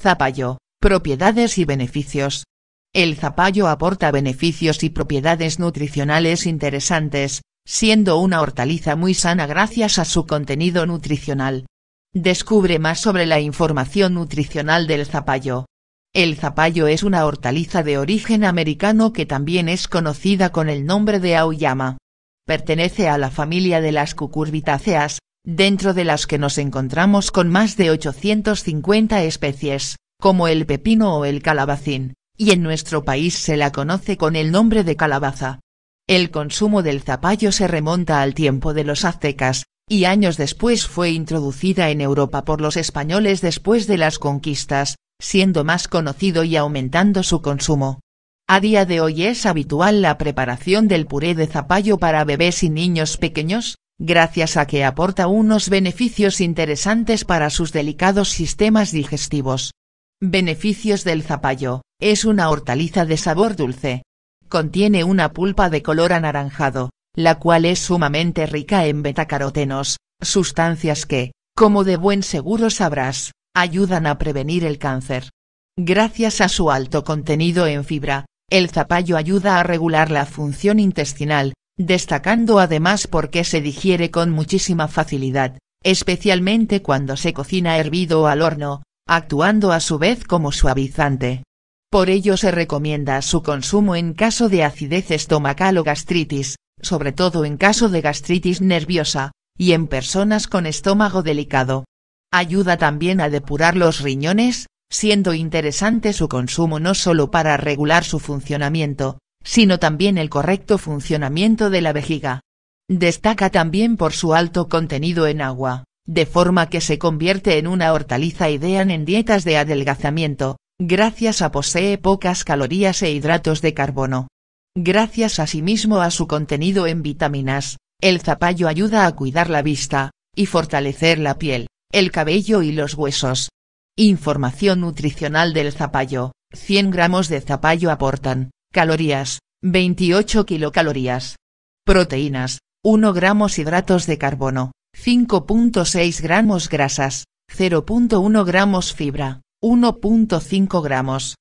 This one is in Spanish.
Zapallo, propiedades y beneficios. El zapallo aporta beneficios y propiedades nutricionales interesantes, siendo una hortaliza muy sana gracias a su contenido nutricional. Descubre más sobre la información nutricional del zapallo. El zapallo es una hortaliza de origen americano que también es conocida con el nombre de auyama. Pertenece a la familia de las cucurbitáceas, dentro de las que nos encontramos con más de 850 especies, como el pepino o el calabacín, y en nuestro país se la conoce con el nombre de calabaza. El consumo del zapallo se remonta al tiempo de los aztecas, y años después fue introducida en Europa por los españoles después de las conquistas, siendo más conocido y aumentando su consumo. A día de hoy es habitual la preparación del puré de zapallo para bebés y niños pequeños, gracias a que aporta unos beneficios interesantes para sus delicados sistemas digestivos. Beneficios del zapallo, es una hortaliza de sabor dulce. Contiene una pulpa de color anaranjado, la cual es sumamente rica en betacarotenos, sustancias que, como de buen seguro sabrás, ayudan a prevenir el cáncer. Gracias a su alto contenido en fibra, el zapallo ayuda a regular la función intestinal, destacando además porque se digiere con muchísima facilidad, especialmente cuando se cocina hervido o al horno, actuando a su vez como suavizante. Por ello se recomienda su consumo en caso de acidez estomacal o gastritis, sobre todo en caso de gastritis nerviosa, y en personas con estómago delicado. Ayuda también a depurar los riñones, siendo interesante su consumo no solo para regular su funcionamiento, sino también el correcto funcionamiento de la vejiga. Destaca también por su alto contenido en agua, de forma que se convierte en una hortaliza ideal en dietas de adelgazamiento, gracias a posee pocas calorías e hidratos de carbono. Gracias asimismo a su contenido en vitaminas, el zapallo ayuda a cuidar la vista, y fortalecer la piel, el cabello y los huesos. Información nutricional del zapallo, 100 gramos de zapallo aportan Calorías, 28 kilocalorías. Proteínas, 1 gramos hidratos de carbono, 5.6 gramos grasas, 0.1 gramos fibra, 1.5 gramos.